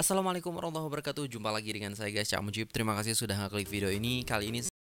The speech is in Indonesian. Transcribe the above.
Assalamualaikum warahmatullahi wabarakatuh Jumpa lagi dengan saya guys Cak Mujib Terima kasih sudah ngeklik video ini Kali ini